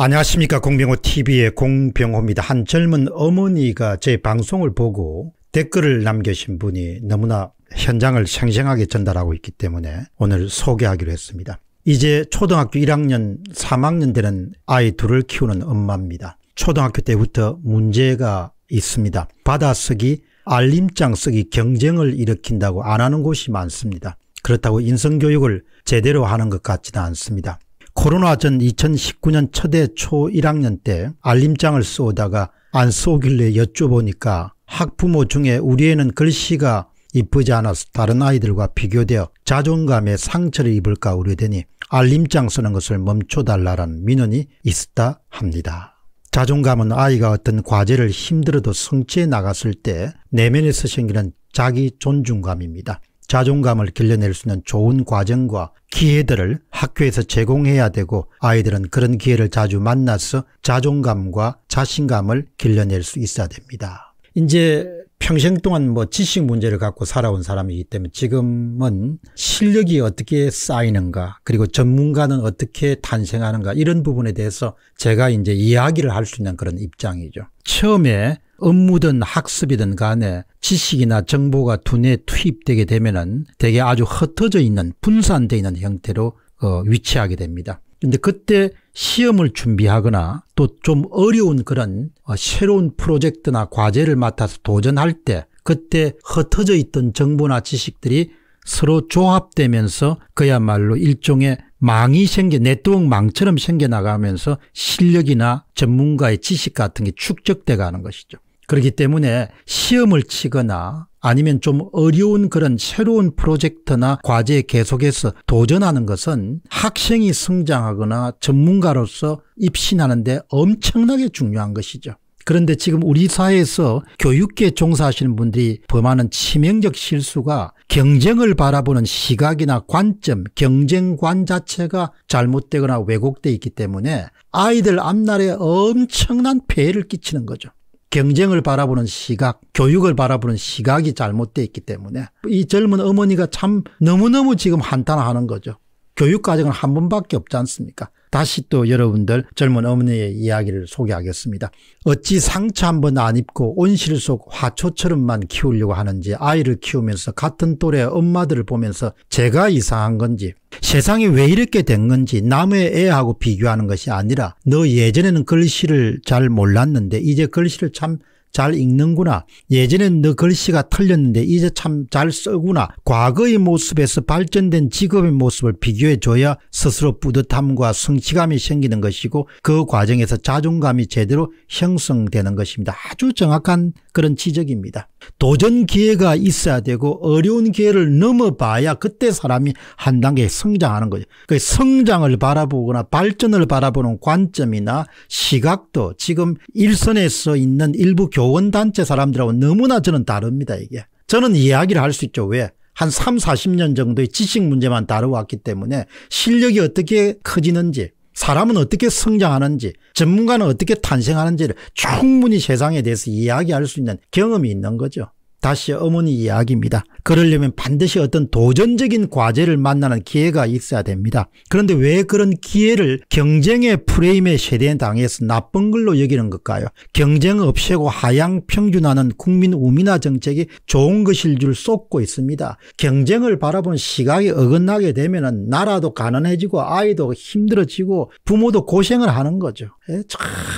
안녕하십니까 공병호TV의 공병호입니다. 한 젊은 어머니가 제 방송을 보고 댓글을 남겨신 분이 너무나 현장을 생생하게 전달하고 있기 때문에 오늘 소개하기로 했습니다. 이제 초등학교 1학년 3학년 되는 아이 둘을 키우는 엄마입니다. 초등학교 때부터 문제가 있습니다. 받아쓰기 알림장 쓰기 경쟁을 일으킨다고 안 하는 곳이 많습니다. 그렇다고 인성교육을 제대로 하는 것 같지는 않습니다. 코로나 전 2019년 첫해 초 1학년 때 알림장을 쏘다가 안 쏘길래 여쭤보니까 학부모 중에 우리 애는 글씨가 이쁘지 않아서 다른 아이들과 비교되어 자존감에 상처를 입을까 우려되니 알림장 쓰는 것을 멈춰달라는 민원이 있었다 합니다. 자존감은 아이가 어떤 과제를 힘들어도 성취해 나갔을 때 내면에서 생기는 자기 존중감입니다. 자존감을 길러낼 수 있는 좋은 과정과 기회들을 학교에서 제공해야 되고 아이들은 그런 기회를 자주 만나서 자존감과 자신감을 길러낼 수 있어야 됩니다. 이제 평생 동안 뭐 지식 문제를 갖고 살아온 사람이기 때문에 지금은 실력이 어떻게 쌓이는가 그리고 전문가는 어떻게 탄생하는가 이런 부분에 대해서 제가 이제 이야기를 할 수 있는 그런 입장이죠. 처음에 업무든 학습이든 간에 지식이나 정보가 두뇌에 투입되게 되면은 되게 아주 흩어져 있는 분산되어 있는 형태로 어, 위치하게 됩니다. 근데 그때 시험을 준비하거나 또 좀 어려운 그런 어, 새로운 프로젝트나 과제를 맡아서 도전할 때 그때 흩어져 있던 정보나 지식들이 서로 조합되면서 그야말로 일종의 망이 생겨 네트워크 망처럼 생겨나가면서 실력이나 전문가의 지식 같은 게 축적돼 가는 것이죠. 그렇기 때문에 시험을 치거나 아니면 좀 어려운 그런 새로운 프로젝트나 과제에 계속해서 도전하는 것은 학생이 성장하거나 전문가로서 입신하는데 엄청나게 중요한 것이죠. 그런데 지금 우리 사회에서 교육계 종사하시는 분들이 범하는 치명적 실수가 경쟁을 바라보는 시각이나 관점, 경쟁관 자체가 잘못되거나 왜곡돼 있기 때문에 아이들 앞날에 엄청난 폐해를 끼치는 거죠. 경쟁을 바라보는 시각, 교육을 바라보는 시각이 잘못되어 있기 때문에 이 젊은 어머니가 참 너무너무 지금 한탄하는 거죠. 교육 과정은 한 번밖에 없지 않습니까? 다시 또 여러분들 젊은 어머니의 이야기를 소개하겠습니다. 어찌 상처 한번 안 입고 온실 속 화초처럼만 키우려고 하는지 아이를 키우면서 같은 또래 엄마들을 보면서 제가 이상한 건지 세상이 왜 이렇게 된 건지 남의 애하고 비교하는 것이 아니라 너 예전에는 글씨를 잘 몰랐는데 이제 글씨를 참잘 읽는구나. 예전엔 너 글씨가 틀렸는데 이제 참 잘 쓰구나. 과거의 모습에서 발전된 직업의 모습을 비교해줘야 스스로 뿌듯함과 성취감이 생기는 것이고 그 과정에서 자존감이 제대로 형성되는 것입니다. 아주 정확한 그런 지적입니다. 도전 기회가 있어야 되고 어려운 기회를 넘어봐야 그때 사람이 한 단계 성장하는 거죠. 그 성장을 바라보거나 발전을 바라보는 관점이나 시각도 지금 일선에서 있는 일부 교원단체 사람들하고 너무나 저는 다릅니다 이게. 저는 이야기를 할 수 있죠. 왜? 한 3, 40년 정도의 지식 문제만 다뤄왔기 때문에 실력이 어떻게 커지는지 사람은 어떻게 성장하는지 전문가는 어떻게 탄생하는지를 충분히 세상에 대해서 이야기할 수 있는 경험이 있는 거죠. 다시 어머니 이야기입니다. 그러려면 반드시 어떤 도전적인 과제를 만나는 기회가 있어야 됩니다. 그런데 왜 그런 기회를 경쟁의 프레임에 세대당해서 나쁜 걸로 여기는 걸까요? 경쟁 없애고 하향 평준화는 국민 우민화 정책이 좋은 것일 줄 쏟고 있습니다. 경쟁을 바라본 시각이 어긋나게 되면 나라도 가난해지고 아이도 힘들어지고 부모도 고생을 하는 거죠. 예,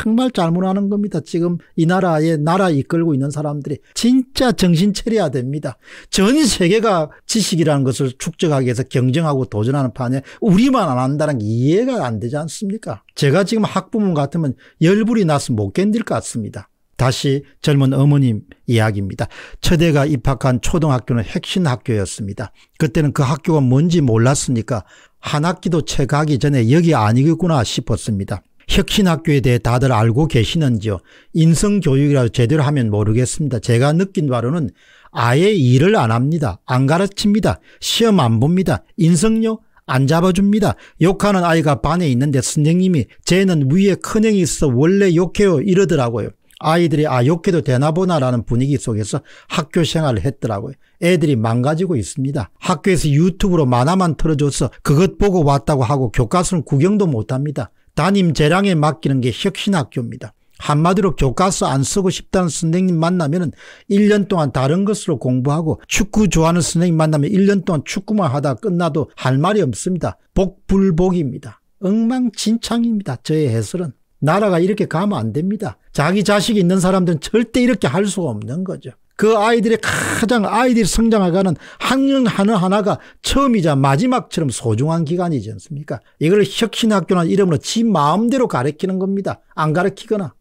정말 잘못하는 겁니다. 지금 이 나라에 나라 이끌고 있는 사람들이 진짜 정신 차려야 됩니다. 전이 세계가 지식이라는 것을 축적하기 위해서 경쟁하고 도전하는 판에 우리만 안 한다는 게 이해가 안 되지 않습니까? 제가 지금 학부모 같으면 열불이 나서 못 견딜 것 같습니다. 다시 젊은 어머님 이야기입니다. 처대가 입학한 초등학교는 핵심 학교였습니다. 그때는 그 학교가 뭔지 몰랐으니까 한 학기도 채 가기 전에 여기 아니겠구나 싶었습니다. 혁신학교에 대해 다들 알고 계시는지요. 인성교육이라도 제대로 하면 모르겠습니다. 제가 느낀 바로는 아예 일을 안 합니다. 안 가르칩니다. 시험 안 봅니다. 인성요 안 잡아줍니다. 욕하는 아이가 반에 있는데 선생님이 쟤는 위에 큰형이 있어 원래 욕해요 이러더라고요. 아이들이 아 욕해도 되나 보나라는 분위기 속에서 학교 생활을 했더라고요. 애들이 망가지고 있습니다. 학교에서 유튜브로 만화만 틀어줘서 그것 보고 왔다고 하고 교과서는 구경도 못합니다. 담임 재량에 맡기는 게 혁신학교입니다. 한마디로 교과서 안 쓰고 싶다는 선생님 만나면 1년 동안 다른 것으로 공부하고 축구 좋아하는 선생님 만나면 1년 동안 축구만 하다 끝나도 할 말이 없습니다. 복불복입니다. 엉망진창입니다. 저의 해설은. 나라가 이렇게 가면 안 됩니다. 자기 자식이 있는 사람들은 절대 이렇게 할 수가 없는 거죠. 그 아이들의 가장 아이들이 성장해가는 학년 하나하나가 처음이자 마지막처럼 소중한 기간이지 않습니까? 이걸 혁신학교나 이름으로 지 마음대로 가르키는 겁니다. 안 가르키거나.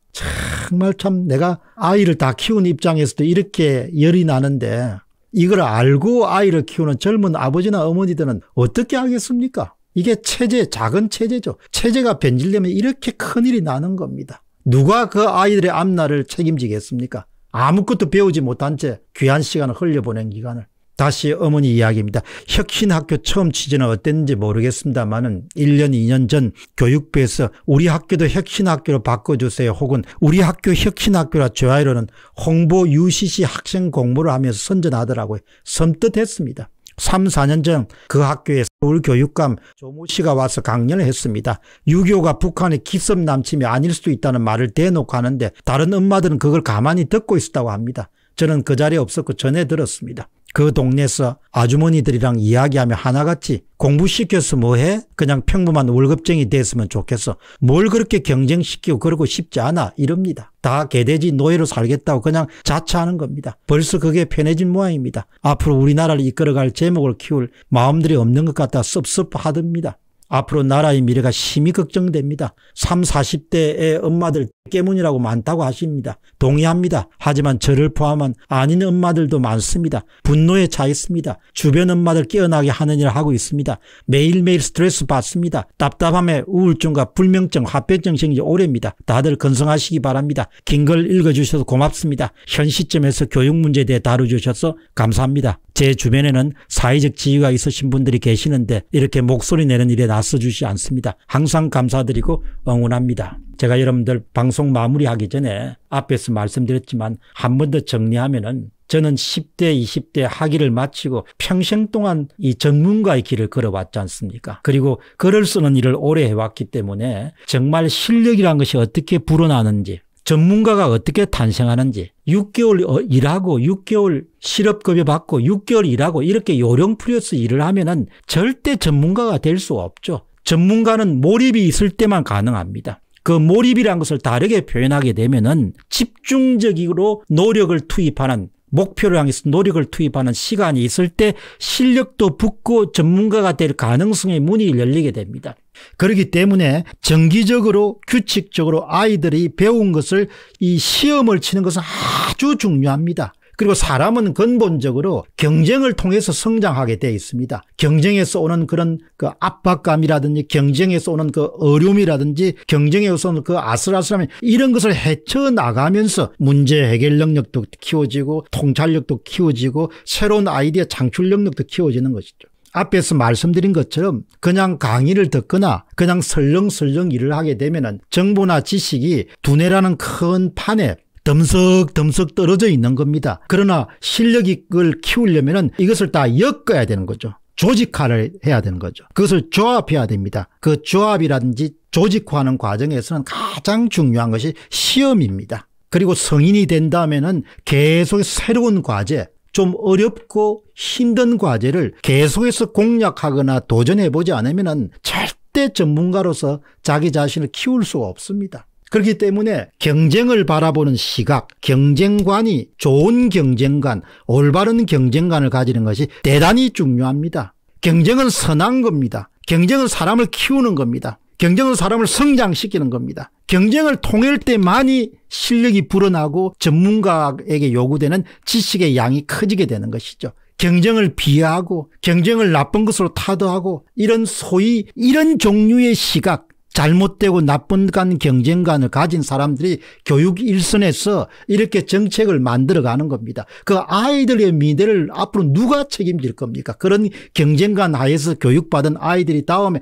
정말 참 내가 아이를 다 키운 입장에서도 이렇게 열이 나는데 이걸 알고 아이를 키우는 젊은 아버지나 어머니들은 어떻게 하겠습니까? 이게 체제, 작은 체제죠. 체제가 변질되면 이렇게 큰일이 나는 겁니다. 누가 그 아이들의 앞날을 책임지겠습니까? 아무것도 배우지 못한 채 귀한 시간을 흘려보낸 기간을 다시 어머니 이야기입니다. 혁신학교 처음 취지는 어땠는지 모르겠습니다만은 1년, 2년 전 교육부에서 우리 학교도 혁신학교로 바꿔주세요 혹은 우리 학교 혁신학교라 좋아요라는 홍보 UCC 학생 공모를 하면서 선전하더라고요. 섬뜩했습니다. 3, 4년 전 그 학교에 서울 교육감 조모 씨가 와서 강연을 했습니다. 유교가 북한의 기습 남침이 아닐 수도 있다는 말을 대놓고 하는데 다른 엄마들은 그걸 가만히 듣고 있었다고 합니다. 저는 그 자리에 없었고 전해 들었습니다. 그 동네에서 아주머니들이랑 이야기하며 하나같이 공부시켜서 뭐해? 그냥 평범한 월급쟁이 됐으면 좋겠어. 뭘 그렇게 경쟁시키고 그러고 싶지 않아 이럽니다. 다 개돼지 노예로 살겠다고 그냥 자처하는 겁니다. 벌써 그게 편해진 모양입니다. 앞으로 우리나라를 이끌어갈 제목을 키울 마음들이 없는 것같다 섭섭하답니다. 앞으로 나라의 미래가 심히 걱정됩니다. 3, 40대의 엄마들 때문이라고 많다고 하십니다. 동의합니다. 하지만 저를 포함한 아닌 엄마들도 많습니다. 분노에 차 있습니다. 주변 엄마들 깨어나게 하는 일을 하고 있습니다. 매일매일 스트레스 받습니다. 답답함에 우울증과 불명증 합병증이 오래입니다. 다들 건성하시기 바랍니다. 긴 글 읽어주셔서 고맙습니다. 현 시점에서 교육 문제에 대해 다뤄주셔서 감사합니다. 제 주변에는 사회적 지위가 있으신 분들이 계시는데 이렇게 목소리 내는 일에 나 나서주지 않습니다. 항상 감사드리고 응원합니다. 제가 여러분들 방송 마무리하기 전에 앞에서 말씀드렸지만 한 번 더 정리하면 은 저는 10대 20대 학위를 마치고 평생 동안 이 전문가의 길을 걸어왔지 않습니까 그리고 글을 쓰는 일을 오래 해왔기 때문에 정말 실력이란 것이 어떻게 불어나는지 전문가가 어떻게 탄생하는지 6개월 어, 일하고 6개월 실업급여 받고 6개월 일하고 이렇게 요령 프리어스 일을 하면은 절대 전문가가 될 수 없죠. 전문가는 몰입이 있을 때만 가능합니다. 그 몰입이란 것을 다르게 표현하게 되면은 집중적으로 노력을 투입하는 목표를 향해서 노력을 투입하는 시간이 있을 때 실력도 붙고 전문가가 될 가능성의 문이 열리게 됩니다. 그렇기 때문에 정기적으로 규칙적으로 아이들이 배운 것을 이 시험을 치는 것은 아주 중요합니다. 그리고 사람은 근본적으로 경쟁을 통해서 성장하게 되어 있습니다. 경쟁에서 오는 그런 그 압박감이라든지 경쟁에서 오는 그 어려움이라든지 경쟁에서 오는 그 아슬아슬함 이런 것을 헤쳐나가면서 문제 해결 능력도 키워지고 통찰력도 키워지고 새로운 아이디어 창출 능력도 키워지는 것이죠. 앞에서 말씀드린 것처럼 그냥 강의를 듣거나 그냥 설렁설렁 일을 하게 되면 정보나 지식이 두뇌라는 큰 판에 덤석덤석 떨어져 있는 겁니다. 그러나 실력을 키우려면 이것을 다 엮어야 되는 거죠. 조직화를 해야 되는 거죠. 그것을 조합해야 됩니다. 그 조합이라든지 조직화하는 과정에서는 가장 중요한 것이 시험입니다. 그리고 성인이 된다면에 계속 새로운 과제, 좀 어렵고 힘든 과제를 계속해서 공략하거나 도전해보지 않으면 절대 전문가로서 자기 자신을 키울 수가 없습니다. 그렇기 때문에 경쟁을 바라보는 시각, 경쟁관이 좋은 경쟁관, 올바른 경쟁관을 가지는 것이 대단히 중요합니다. 경쟁은 선한 겁니다. 경쟁은 사람을 키우는 겁니다. 경쟁은 사람을 성장시키는 겁니다. 경쟁을 통일 때만이 실력이 불어나고 전문가에게 요구되는 지식의 양이 커지게 되는 것이죠. 경쟁을 비하하고 경쟁을 나쁜 것으로 타도하고 이런 소위 이런 종류의 시각 잘못되고 나쁜 간 경쟁관을 가진 사람들이 교육 일선에서 이렇게 정책을 만들어가는 겁니다. 그 아이들의 미래를 앞으로 누가 책임질 겁니까? 그런 경쟁관 하에서 교육받은 아이들이 다음에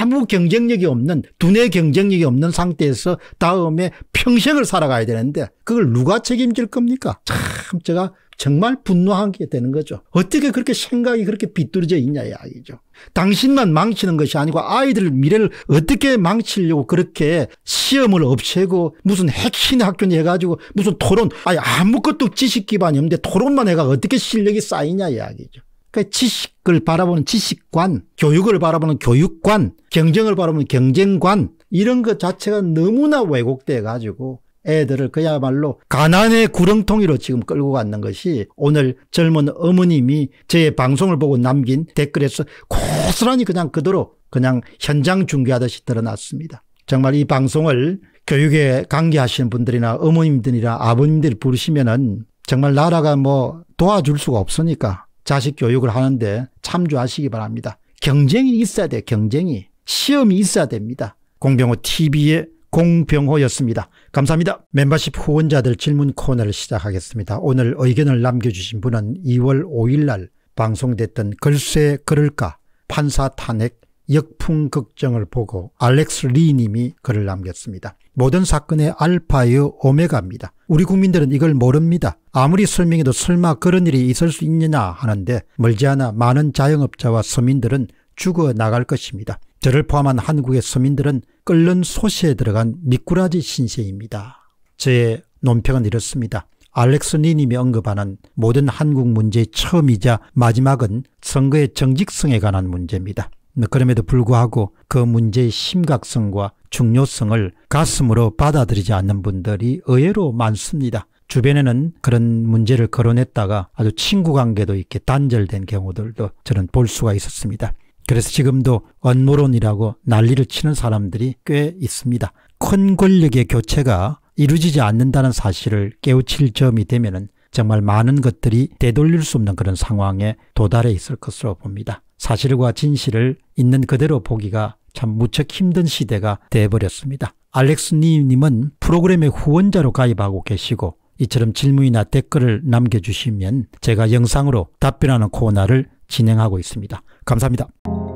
아무 경쟁력이 없는 두뇌 경쟁력이 없는 상태에서 다음에 평생을 살아가야 되는데 그걸 누가 책임질 겁니까? 참 제가 정말 분노하게 되는 거죠. 어떻게 그렇게 생각이 그렇게 비뚤어져 있냐 이야기죠. 당신만 망치는 것이 아니고 아이들 미래를 어떻게 망치려고 그렇게 시험을 없애고 무슨 핵심 학교니 해가지고 무슨 토론 아니 아무것도 지식 기반이 없는데 토론만 해가 어떻게 실력이 쌓이냐 이야기죠. 그러니까 지식을 바라보는 지식관, 교육을 바라보는 교육관, 경쟁을 바라보는 경쟁관 이런 것 자체가 너무나 왜곡돼 가지고 애들을 그야말로 가난의 구렁텅이로 지금 끌고 갔는 것이 오늘 젊은 어머님이 제 방송을 보고 남긴 댓글에서 고스란히 그냥 그대로 그냥 현장 중계하듯이 드러났습니다. 정말 이 방송을 교육에 관계하시는 분들이나 어머님들이나 아버님들 부르시면은 정말 나라가 뭐 도와줄 수가 없으니까 자식 교육을 하는데 참조하시기 바랍니다. 경쟁이 있어야 돼 경쟁이. 시험이 있어야 됩니다. 공병호 TV의 공병호였습니다. 감사합니다. 멤버십 후원자들 질문 코너를 시작하겠습니다. 오늘 의견을 남겨주신 분은 2월 5일날 방송됐던 글쎄 그럴까 판사 탄핵 역풍 걱정을 보고 알렉스 리님이 글을 남겼습니다. 모든 사건의 알파요 오메가입니다. 우리 국민들은 이걸 모릅니다. 아무리 설명해도 설마 그런 일이 있을 수 있느냐 하는데 멀지 않아 많은 자영업자와 서민들은 죽어나갈 것입니다. 저를 포함한 한국의 서민들은 끓는 소시에 들어간 미꾸라지 신세입니다. 저의 논평은 이렇습니다. 알렉스 니님이 언급하는 모든 한국 문제의 처음이자 마지막은 선거의 정직성에 관한 문제입니다. 그럼에도 불구하고 그 문제의 심각성과 중요성을 가슴으로 받아들이지 않는 분들이 의외로 많습니다. 주변에는 그런 문제를 거론했다가 아주 친구 관계도 있게 단절된 경우들도 저는 볼 수가 있었습니다. 그래서 지금도 언모론이라고 난리를 치는 사람들이 꽤 있습니다. 큰 권력의 교체가 이루어지지 않는다는 사실을 깨우칠 점이 되면 정말 많은 것들이 되돌릴 수 없는 그런 상황에 도달해 있을 것으로 봅니다. 사실과 진실을 있는 그대로 보기가 참 무척 힘든 시대가 되어버렸습니다. 알렉스 니님은 프로그램의 후원자로 가입하고 계시고 이처럼 질문이나 댓글을 남겨주시면 제가 영상으로 답변하는 코너를 진행하고 있습니다. 감사합니다.